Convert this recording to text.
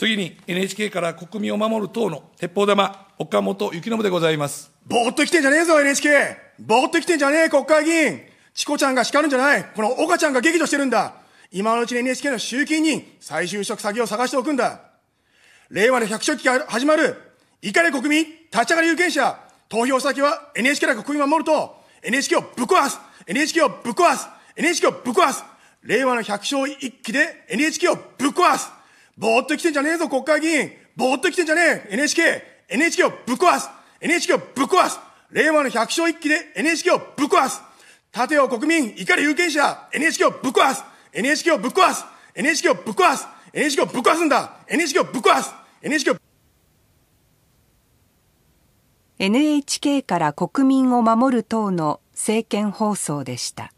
次に NHK から国民を守る党の鉄砲玉、岡本幸信でございます。ぼーっと来てんじゃねえぞ、NHK! ぼーっと来てんじゃねえ、国会議員チコちゃんが叱るんじゃないこの岡ちゃんが激怒してるんだ今のうちに NHK の集金人、再就職先を探しておくんだ令和の百姓期が始まる怒り国民、立ち上がり有権者、投票先は NHK ら国民守ると、NHK をぶっ壊す !NHK をぶっ壊す !NHK をぶっ壊す令和の百姓一揆で NHK をぶっ壊すぼーっと来てんじゃねえぞ、国会議員ぼーっと来てんじゃねえ !NHK!NHK をぶっ壊す !NHK をぶっ壊す令和の百姓一揆で NHK をぶっ壊す盾を国民、怒り有権者 !NHK をぶっ壊す !NHK をぶっ壊す !NHK をぶっ壊す !NHK をぶっ壊すんだ !NHK をぶっ壊す !NHK を NHK から国民を守る党の政見放送でした。